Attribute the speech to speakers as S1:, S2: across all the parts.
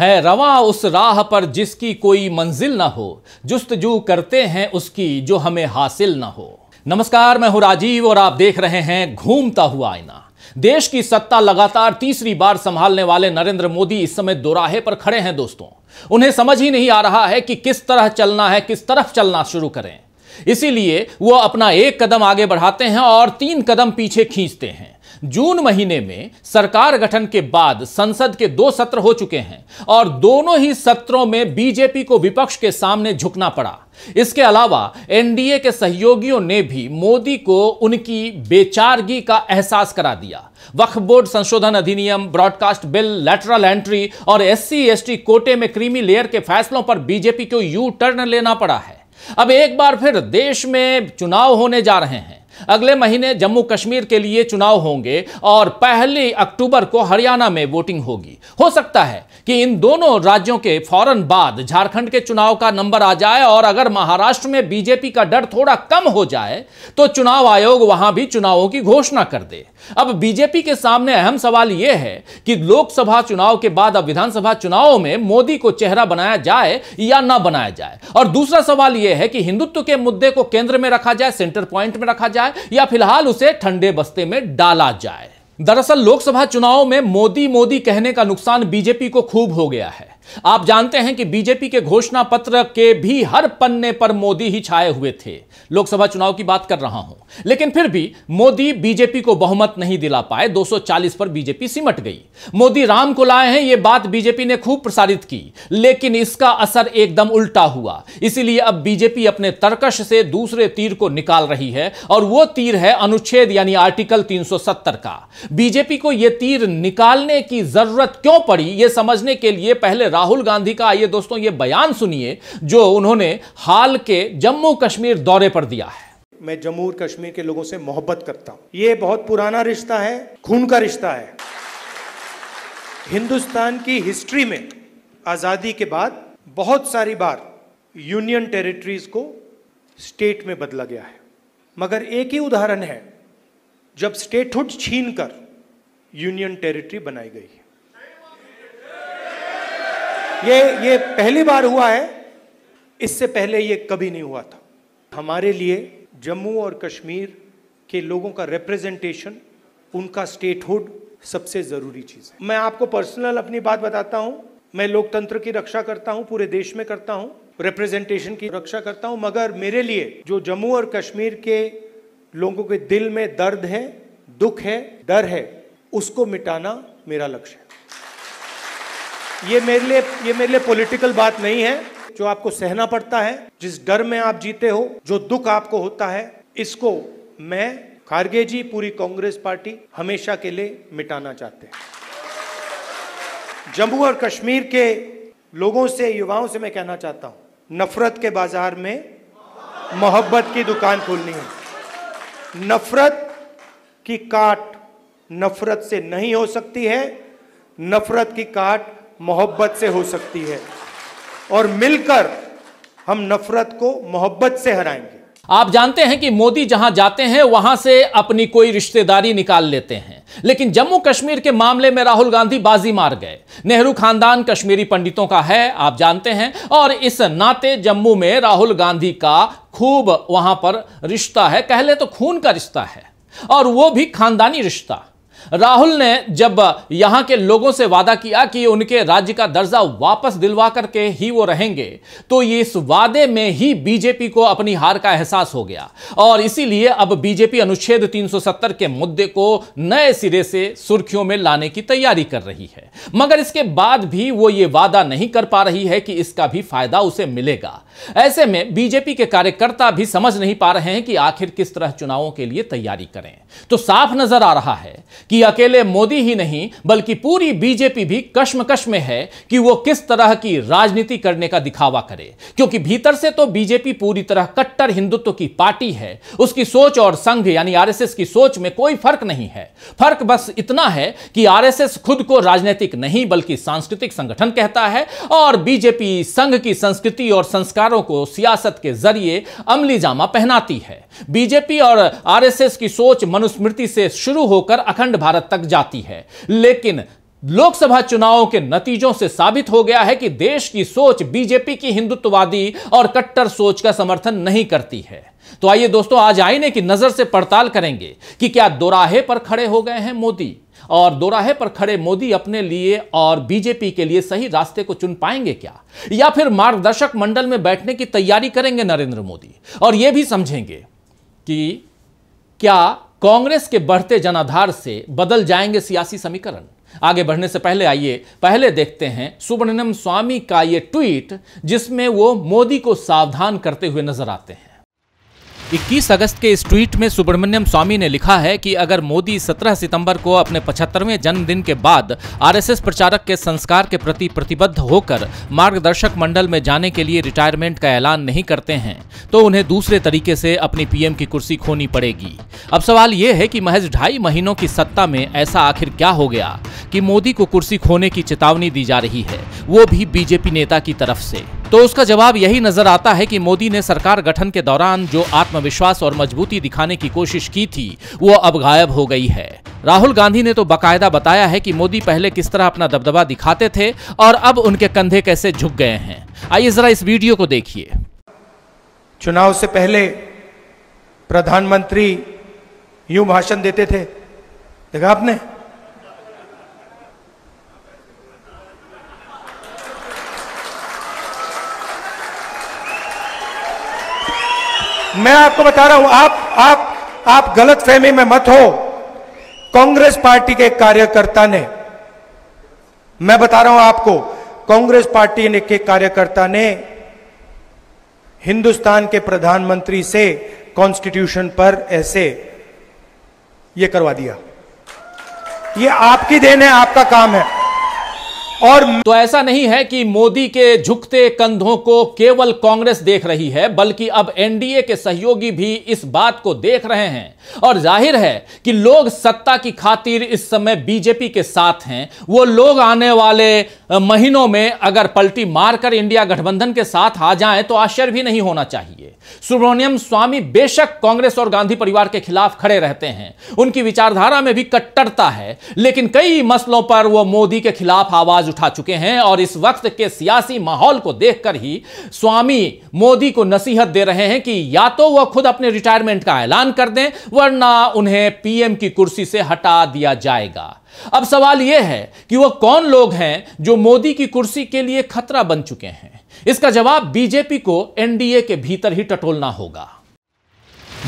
S1: है रवा उस राह पर जिसकी कोई मंजिल ना हो जुस्तजू करते हैं उसकी जो हमें हासिल ना हो नमस्कार मैं हूं राजीव और आप देख रहे हैं घूमता हुआ आईना देश की सत्ता लगातार तीसरी बार संभालने वाले नरेंद्र मोदी इस समय दोराहे पर खड़े हैं दोस्तों उन्हें समझ ही नहीं आ रहा है कि किस तरह चलना है किस तरफ चलना शुरू करें इसीलिए वो अपना एक कदम आगे बढ़ाते हैं और तीन कदम पीछे खींचते हैं जून महीने में सरकार गठन के बाद संसद के दो सत्र हो चुके हैं और दोनों ही सत्रों में बीजेपी को विपक्ष के सामने झुकना पड़ा इसके अलावा एनडीए के सहयोगियों ने भी मोदी को उनकी बेचारगी का एहसास करा दिया वक्फ बोर्ड संशोधन अधिनियम ब्रॉडकास्ट बिल लेटरल एंट्री और एससी एसटी कोटे में क्रीमी लेयर के फैसलों पर बीजेपी को यू टर्न लेना पड़ा है अब एक बार फिर देश में चुनाव होने जा रहे हैं अगले महीने जम्मू कश्मीर के लिए चुनाव होंगे और पहली अक्टूबर को हरियाणा में वोटिंग होगी हो सकता है कि इन दोनों राज्यों के फौरन बाद झारखंड के चुनाव का नंबर आ जाए और अगर महाराष्ट्र में बीजेपी का डर थोड़ा कम हो जाए तो चुनाव आयोग वहां भी चुनावों की घोषणा कर दे अब बीजेपी के सामने अहम सवाल यह है कि लोकसभा चुनाव के बाद अब विधानसभा चुनावों में मोदी को चेहरा बनाया जाए या ना बनाया जाए और दूसरा सवाल यह है कि हिंदुत्व के मुद्दे को केंद्र में रखा जाए सेंटर पॉइंट में रखा जाए जाए या फिलहाल उसे ठंडे बस्ते में डाला जाए दरअसल लोकसभा चुनाव में मोदी मोदी कहने का नुकसान बीजेपी को खूब हो गया है आप जानते हैं कि बीजेपी के घोषणा पत्र के भी हर पन्ने पर मोदी ही छाए हुए थे लोकसभा चुनाव की बात कर रहा हूं लेकिन फिर भी मोदी बीजेपी को बहुमत नहीं दिला पाए 240 पर बीजेपी सिमट गई मोदी राम को लाए हैं यह बात बीजेपी ने खूब प्रसारित की लेकिन इसका असर एकदम उल्टा हुआ इसीलिए अब बीजेपी अपने तर्कश से दूसरे तीर को निकाल रही है और वह तीर है अनुच्छेद यानी आर्टिकल तीन का बीजेपी को यह तीर निकालने की जरूरत क्यों पड़ी यह समझने के लिए पहले राहुल गांधी का आइए दोस्तों ये बयान सुनिए जो उन्होंने हाल के जम्मू कश्मीर दौरे पर दिया है
S2: मैं जम्मू और कश्मीर के लोगों से मोहब्बत करता हूँ ये बहुत पुराना रिश्ता है खून का रिश्ता है हिंदुस्तान की हिस्ट्री में आज़ादी के बाद बहुत सारी बार यूनियन टेरिटरीज को स्टेट में बदला गया है मगर एक ही उदाहरण है जब स्टेटहुड छीन कर यूनियन टेरिटरी बनाई गई ये ये पहली बार हुआ है इससे पहले ये कभी नहीं हुआ था हमारे लिए जम्मू और कश्मीर के लोगों का रिप्रेजेंटेशन उनका स्टेटहुड सबसे ज़रूरी चीज़ है मैं आपको पर्सनल अपनी बात बताता हूं मैं लोकतंत्र की रक्षा करता हूँ पूरे देश में करता हूँ रिप्रेजेंटेशन की रक्षा करता हूँ मगर मेरे लिए जो जम्मू और कश्मीर के लोगों के दिल में दर्द है दुख है डर है उसको मिटाना मेरा लक्ष्य है ये मेरे लिए ये मेरे लिए पॉलिटिकल बात नहीं है जो आपको सहना पड़ता है जिस डर में आप जीते हो जो दुख आपको होता है इसको मैं खारगे जी पूरी कांग्रेस पार्टी हमेशा के लिए मिटाना चाहते हैं जम्मू और कश्मीर के लोगों से युवाओं से मैं कहना चाहता हूं नफरत के बाजार में मोहब्बत की दुकान खोलनी है नफरत की काट नफरत से नहीं हो सकती है नफरत की काट मोहब्बत से हो सकती है और मिलकर हम
S1: नफरत को मोहब्बत से हराएंगे आप जानते हैं कि मोदी जहां जाते हैं वहां से अपनी कोई रिश्तेदारी निकाल लेते हैं लेकिन जम्मू कश्मीर के मामले में राहुल गांधी बाजी मार गए नेहरू खानदान कश्मीरी पंडितों का है आप जानते हैं और इस नाते जम्मू में राहुल गांधी का खूब वहां पर रिश्ता है कह ले तो खून का रिश्ता है और वो भी खानदानी रिश्ता राहुल ने जब यहां के लोगों से वादा किया कि उनके राज्य का दर्जा वापस दिलवा करके ही वो रहेंगे तो ये इस वादे में ही बीजेपी को अपनी हार का एहसास हो गया और इसीलिए अब बीजेपी अनुच्छेद 370 के मुद्दे को नए सिरे से सुर्खियों में लाने की तैयारी कर रही है मगर इसके बाद भी वो ये वादा नहीं कर पा रही है कि इसका भी फायदा उसे मिलेगा ऐसे में बीजेपी के कार्यकर्ता भी समझ नहीं पा रहे हैं कि आखिर किस तरह चुनावों के लिए तैयारी करें तो साफ नजर आ रहा है कि अकेले मोदी ही नहीं बल्कि पूरी बीजेपी भी कश्मकश में है कि वो किस तरह की राजनीति करने का दिखावा करे क्योंकि भीतर से तो बीजेपी पूरी तरह कट्टर हिंदुत्व की पार्टी है उसकी सोच और संघ यानी आरएसएस की सोच में कोई फर्क नहीं है फर्क बस इतना है कि आरएसएस खुद को राजनीतिक नहीं बल्कि सांस्कृतिक संगठन कहता है और बीजेपी संघ की संस्कृति और संस्कारों को सियासत के जरिए अमली जामा पहनाती है बीजेपी और आरएसएस की सोच मनुस्मृति से शुरू होकर अखंड भारत तक जाती है लेकिन लोकसभा चुनावों के नतीजों से साबित हो गया है कि देश की सोच बीजेपी की हिंदुत्ववादी और कट्टर सोच का समर्थन नहीं करती है तो आइए दोस्तों आज आईने की नजर से पड़ताल करेंगे कि क्या दोराहे पर खड़े हो गए हैं मोदी और दोराहे पर खड़े मोदी अपने लिए और बीजेपी के लिए सही रास्ते को चुन पाएंगे क्या या फिर मार्गदर्शक मंडल में बैठने की तैयारी करेंगे नरेंद्र मोदी और यह भी समझेंगे कि क्या कांग्रेस के बढ़ते जनाधार से बदल जाएंगे सियासी समीकरण आगे बढ़ने से पहले आइए पहले देखते हैं सुब्रमण्यम स्वामी का ये ट्वीट जिसमें वो मोदी को सावधान करते हुए नजर आते हैं 21 अगस्त के इस ट्वीट में सुब्रमण्यम स्वामी ने लिखा है कि अगर मोदी 17 सितंबर को अपने 75वें जन्मदिन के बाद आरएसएस प्रचारक के संस्कार के प्रति प्रतिबद्ध होकर मार्गदर्शक मंडल में जाने के लिए रिटायरमेंट का ऐलान नहीं करते हैं तो उन्हें दूसरे तरीके से अपनी पीएम की कुर्सी खोनी पड़ेगी अब सवाल यह है कि महज ढाई महीनों की सत्ता में ऐसा आखिर क्या हो गया कि मोदी को कुर्सी खोने की चेतावनी दी जा रही है वो भी बीजेपी नेता की तरफ से तो उसका जवाब यही नजर आता है कि मोदी ने सरकार गठन के दौरान जो आत्मविश्वास और मजबूती दिखाने की कोशिश की थी वो अब गायब हो गई है राहुल गांधी ने तो बाकायदा बताया है कि मोदी पहले किस तरह अपना दबदबा दिखाते थे और अब उनके कंधे कैसे झुक गए हैं आइए जरा इस वीडियो को देखिए चुनाव से पहले प्रधानमंत्री यूं भाषण
S2: देते थे देखा आपने मैं आपको बता रहा हूं आप आप आप गलत फहमी में मत हो कांग्रेस पार्टी के कार्यकर्ता ने मैं बता रहा हूं आपको कांग्रेस पार्टी ने के कार्यकर्ता ने हिंदुस्तान के प्रधानमंत्री से कॉन्स्टिट्यूशन पर ऐसे
S1: ये करवा दिया ये आपकी देन है आपका काम है और तो ऐसा नहीं है कि मोदी के झुकते कंधों को केवल कांग्रेस देख रही है बल्कि अब एनडीए के सहयोगी भी इस बात को देख रहे हैं और जाहिर है कि लोग सत्ता की खातिर इस समय बीजेपी के साथ हैं वो लोग आने वाले महीनों में अगर पलटी मारकर इंडिया गठबंधन के साथ आ जाएं तो आश्चर्य भी नहीं होना चाहिए सुब्रमण्यम स्वामी बेशक कांग्रेस और गांधी परिवार के खिलाफ खड़े रहते हैं उनकी विचारधारा में भी कट्टरता है लेकिन कई मसलों पर वो मोदी के खिलाफ आवाज उठा चुके हैं और इस वक्त के सियासी माहौल को देखकर ही स्वामी मोदी को नसीहत दे रहे हैं कि या तो वह खुद अपने रिटायरमेंट का ऐलान कर दें वरना उन्हें पीएम की कुर्सी से हटा दिया जाएगा अब सवाल यह है कि वह कौन लोग हैं जो मोदी की कुर्सी के लिए खतरा बन चुके हैं इसका जवाब बीजेपी को एनडीए के भीतर ही टटोलना होगा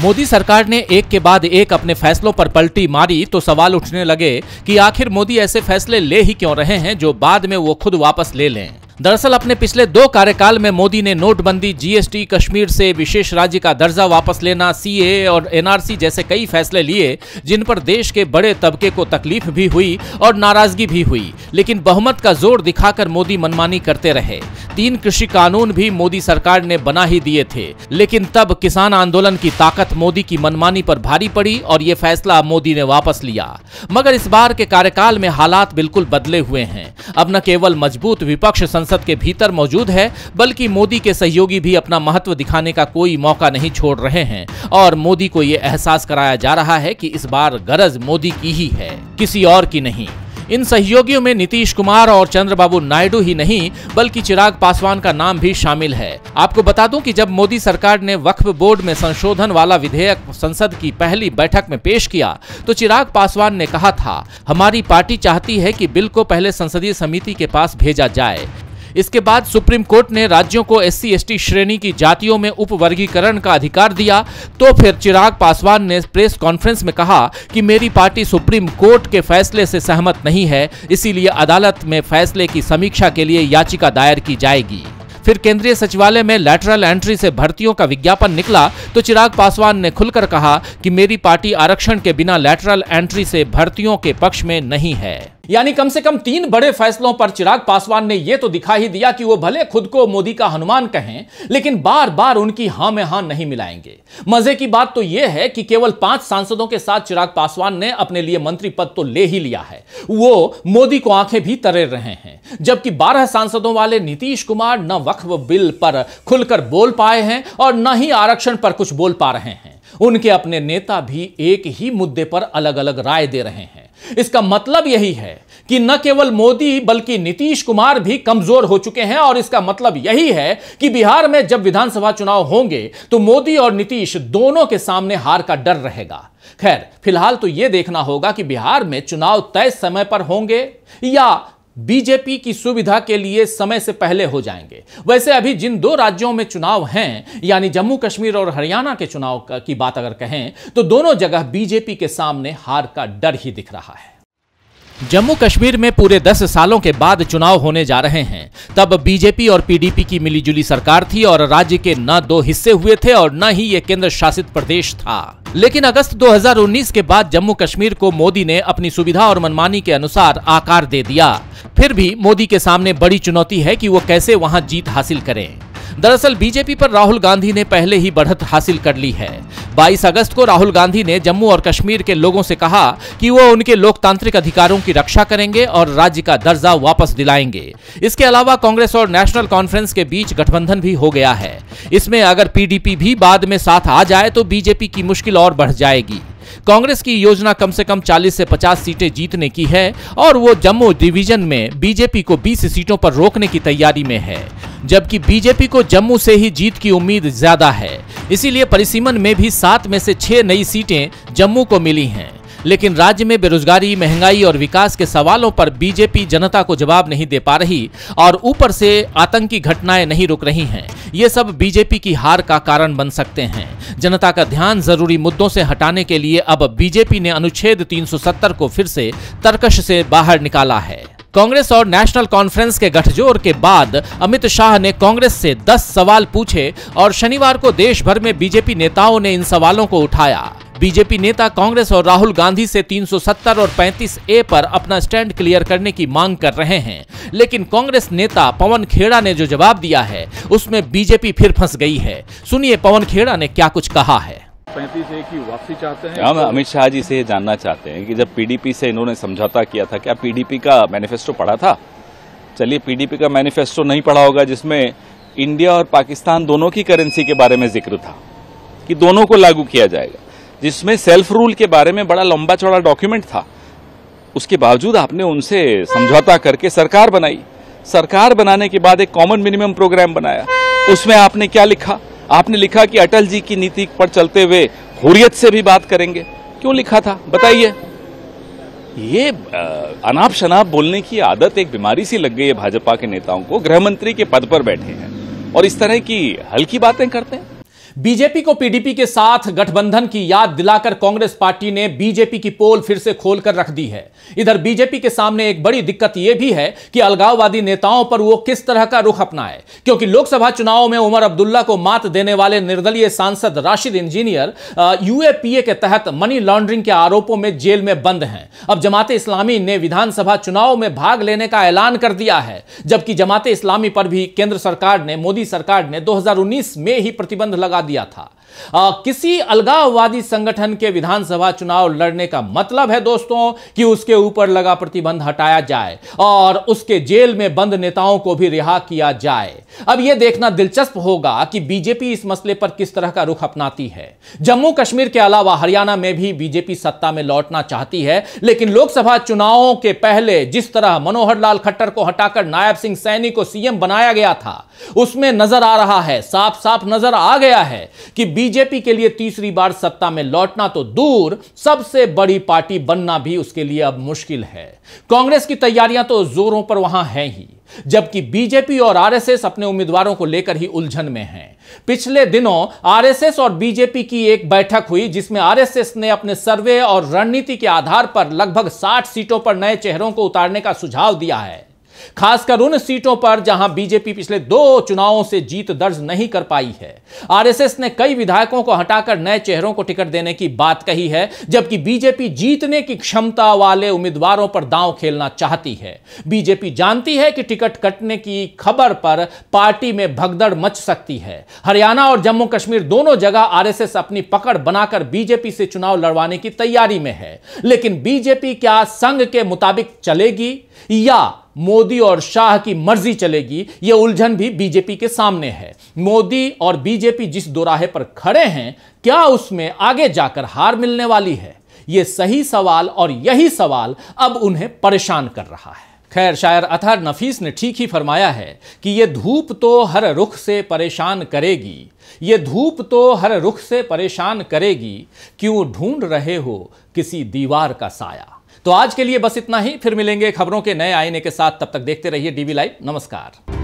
S1: मोदी सरकार ने एक के बाद एक अपने फैसलों पर पलटी मारी तो सवाल उठने लगे कि आखिर मोदी ऐसे फैसले ले ही क्यों रहे हैं जो बाद में वो खुद वापस ले लें दरअसल अपने पिछले दो कार्यकाल में मोदी ने नोटबंदी जीएसटी कश्मीर से विशेष राज्य का दर्जा वापस लेना सीए और एनआरसी जैसे कई फैसले लिए जिन पर देश के बड़े तबके को तकलीफ भी हुई और नाराजगी भी हुई लेकिन बहुमत का जोर दिखाकर मोदी मनमानी करते रहे तीन कृषि कानून भी मोदी सरकार ने बना ही दिए थे लेकिन तब किसान आंदोलन की ताकत मोदी की मनमानी पर भारी पड़ी और ये फैसला मोदी ने वापस लिया मगर इस बार के कार्यकाल में हालात बिल्कुल बदले हुए हैं अब न केवल मजबूत विपक्ष संसद संसद के भीतर मौजूद है बल्कि मोदी के सहयोगी भी अपना महत्व दिखाने का कोई मौका नहीं छोड़ रहे हैं और मोदी को ये एहसास कराया जा रहा है कि इस बार गरज मोदी की ही है किसी और की नहीं इन सहयोगियों में नीतीश कुमार और चंद्रबाबू नायडू ही नहीं बल्कि चिराग पासवान का नाम भी शामिल है आपको बता दूं कि जब मोदी सरकार ने वक्फ बोर्ड में संशोधन वाला विधेयक संसद की पहली बैठक में पेश किया तो चिराग पासवान ने कहा था हमारी पार्टी चाहती है कि बिल को पहले संसदीय समिति के पास भेजा जाए इसके बाद सुप्रीम कोर्ट ने राज्यों को एस सी श्रेणी की जातियों में उपवर्गीकरण का अधिकार दिया तो फिर चिराग पासवान ने प्रेस कॉन्फ्रेंस में कहा कि मेरी पार्टी सुप्रीम कोर्ट के फैसले से सहमत नहीं है इसीलिए अदालत में फैसले की समीक्षा के लिए याचिका दायर की जाएगी फिर केंद्रीय सचिवालय में लेटरल एंट्री से भर्तियों का विज्ञापन निकला तो चिराग पासवान ने खुलकर कहा कि मेरी पार्टी आरक्षण के बिना लेटरल एंट्री से भर्तियों के पक्ष में नहीं है यानी कम से कम तीन बड़े फैसलों पर चिराग पासवान ने यह तो दिखा ही दिया कि वो भले खुद को मोदी का हनुमान कहें लेकिन बार बार उनकी हां में हां नहीं मिलाएंगे मजे की बात तो यह है कि केवल पांच सांसदों के साथ चिराग पासवान ने अपने लिए मंत्री पद तो ले ही लिया है वो मोदी को आंखें भी तरे रहे हैं जबकि बारह सांसदों वाले नीतीश कुमार न वक्फ बिल पर खुलकर बोल पाए हैं और न ही आरक्षण पर कुछ बोल पा रहे हैं उनके अपने नेता भी एक ही मुद्दे पर अलग अलग राय दे रहे हैं इसका मतलब यही है कि न केवल मोदी बल्कि नीतीश कुमार भी कमजोर हो चुके हैं और इसका मतलब यही है कि बिहार में जब विधानसभा चुनाव होंगे तो मोदी और नीतीश दोनों के सामने हार का डर रहेगा खैर फिलहाल तो यह देखना होगा कि बिहार में चुनाव तय समय पर होंगे या बीजेपी की सुविधा के लिए समय से पहले हो जाएंगे वैसे अभी जिन दो राज्यों में चुनाव हैं यानी जम्मू कश्मीर और हरियाणा के चुनाव की बात अगर कहें तो दोनों जगह बीजेपी के सामने हार का डर ही दिख रहा है जम्मू कश्मीर में पूरे दस सालों के बाद चुनाव होने जा रहे हैं तब बीजेपी और पीडीपी की मिलीजुली सरकार थी और राज्य के न दो हिस्से हुए थे और न ही ये केंद्र शासित प्रदेश था लेकिन अगस्त 2019 के बाद जम्मू कश्मीर को मोदी ने अपनी सुविधा और मनमानी के अनुसार आकार दे दिया फिर भी मोदी के सामने बड़ी चुनौती है कि वो कैसे वहाँ जीत हासिल करें दरअसल बीजेपी पर राहुल गांधी ने पहले ही बढ़त हासिल कर ली है 22 अगस्त को राहुल गांधी ने जम्मू और कश्मीर के लोगों से कहा कि वो उनके लोकतांत्रिक अधिकारों की रक्षा करेंगे और राज्य का दर्जा वापस दिलाएंगे इसके अलावा कांग्रेस और नेशनल कॉन्फ्रेंस के बीच गठबंधन भी हो गया है इसमें अगर पीडीपी भी बाद में साथ आ जाए तो बीजेपी की मुश्किल और बढ़ जाएगी कांग्रेस की योजना कम से कम 40 से 50 सीटें जीतने की है और वो जम्मू डिवीजन में बीजेपी को 20 सीटों पर रोकने की तैयारी में है जबकि बीजेपी को जम्मू से ही जीत की उम्मीद ज्यादा है इसीलिए परिसीमन में भी सात में से छह नई सीटें जम्मू को मिली हैं लेकिन राज्य में बेरोजगारी महंगाई और विकास के सवालों पर बीजेपी जनता को जवाब नहीं दे पा रही और ऊपर से आतंकी घटनाएं नहीं रुक रही हैं ये सब बीजेपी की हार का कारण बन सकते हैं जनता का ध्यान जरूरी मुद्दों से हटाने के लिए अब बीजेपी ने अनुच्छेद 370 को फिर से तर्कश से बाहर निकाला है कांग्रेस और नेशनल कॉन्फ्रेंस के गठजोर के बाद अमित शाह ने कांग्रेस से 10 सवाल पूछे और शनिवार को देश भर में बीजेपी नेताओं ने इन सवालों को उठाया बीजेपी नेता कांग्रेस और राहुल गांधी से 370 और 35 ए पर अपना स्टैंड क्लियर करने की मांग कर रहे हैं लेकिन कांग्रेस नेता पवन खेड़ा ने जो जवाब दिया है उसमें बीजेपी फिर फंस गई है सुनिए पवन खेड़ा ने क्या कुछ कहा है पैंतीस ए की वापसी चाहते हैं हम अमित शाह जी से जानना चाहते हैं कि जब पीडीपी से इन्होंने समझौता किया था क्या पीडीपी का मैनिफेस्टो पढ़ा था चलिए पीडीपी का मैनिफेस्टो नहीं पढ़ा होगा जिसमें इंडिया और पाकिस्तान दोनों की करेंसी के बारे में जिक्र था कि दोनों को लागू किया जाएगा जिसमें सेल्फ रूल के बारे में बड़ा लंबा चौड़ा डॉक्यूमेंट था उसके बावजूद आपने उनसे समझौता करके सरकार बनाई सरकार बनाने के बाद एक कॉमन मिनिमम प्रोग्राम बनाया उसमें आपने क्या लिखा आपने लिखा कि अटल जी की नीति पर चलते हुए हुरियत से भी बात करेंगे क्यों लिखा था बताइए ये अनाप शनाप बोलने की आदत एक बीमारी सी लग गई है भाजपा के नेताओं को गृहमंत्री के पद पर बैठे हैं और इस तरह की हल्की बातें करते हैं बीजेपी को पीडीपी के साथ गठबंधन की याद दिलाकर कांग्रेस पार्टी ने बीजेपी की पोल फिर से खोलकर रख दी है इधर बीजेपी के सामने एक बड़ी दिक्कत यह भी है कि अलगाववादी नेताओं पर वो किस तरह का रुख अपनाए क्योंकि लोकसभा चुनाव में उमर अब्दुल्ला को मात देने वाले निर्दलीय सांसद राशिद इंजीनियर यूएपीए के तहत मनी लॉन्ड्रिंग के आरोपों में जेल में बंद हैं अब जमात इस्लामी ने विधानसभा चुनाव में भाग लेने का ऐलान कर दिया है जबकि जमात इस्लामी पर भी केंद्र सरकार ने मोदी सरकार ने दो में ही प्रतिबंध लगा दिया था आ, किसी अलगाववादी संगठन के विधानसभा चुनाव लड़ने का मतलब है दोस्तों कि उसके ऊपर लगा प्रतिबंध हटाया जाए और उसके जेल में बंद नेताओं को भी रिहा किया जाए अब यह देखना दिलचस्प होगा कि बीजेपी इस मसले पर किस तरह का रुख अपनाती है जम्मू कश्मीर के अलावा हरियाणा में भी बीजेपी सत्ता में लौटना चाहती है लेकिन लोकसभा चुनावों के पहले जिस तरह मनोहर लाल खट्टर को हटाकर नायब सिंह सैनी को सीएम बनाया गया था उसमें नजर आ रहा है साफ साफ नजर आ गया है कि बीजेपी के लिए तीसरी बार सत्ता में लौटना तो दूर सबसे बड़ी पार्टी बनना भी उसके लिए अब मुश्किल है कांग्रेस की तैयारियां तो जोरों पर वहां हैं ही जबकि बीजेपी और आरएसएस अपने उम्मीदवारों को लेकर ही उलझन में हैं पिछले दिनों आरएसएस और बीजेपी की एक बैठक हुई जिसमें आरएसएस ने अपने सर्वे और रणनीति के आधार पर लगभग 60 सीटों पर नए चेहरों को उतारने का सुझाव दिया है खासकर उन सीटों पर जहां बीजेपी पिछले दो चुनावों से जीत दर्ज नहीं कर पाई है आरएसएस ने कई विधायकों को हटाकर नए चेहरों को टिकट देने की बात कही है जबकि बीजेपी जीतने की क्षमता वाले उम्मीदवारों पर दांव खेलना चाहती है बीजेपी जानती है कि टिकट कटने की खबर पर पार्टी में भगदड़ मच सकती है हरियाणा और जम्मू कश्मीर दोनों जगह आरएसएस अपनी पकड़ बनाकर बीजेपी से चुनाव लड़वाने की तैयारी में है लेकिन बीजेपी क्या संघ के मुताबिक चलेगी या मोदी और शाह की मर्जी चलेगी यह उलझन भी बीजेपी के सामने है मोदी और बीजेपी जिस दोराहे पर खड़े हैं क्या उसमें आगे जाकर हार मिलने वाली है यह सही सवाल और यही सवाल अब उन्हें परेशान कर रहा है खैर शायर अतहर नफीस ने ठीक ही फरमाया है कि यह धूप तो हर रुख से परेशान करेगी ये धूप तो हर रुख से परेशान करेगी क्यों ढूंढ रहे हो किसी दीवार का साया तो आज के लिए बस इतना ही फिर मिलेंगे खबरों के नए आईने के साथ तब तक देखते रहिए डीवी लाइव नमस्कार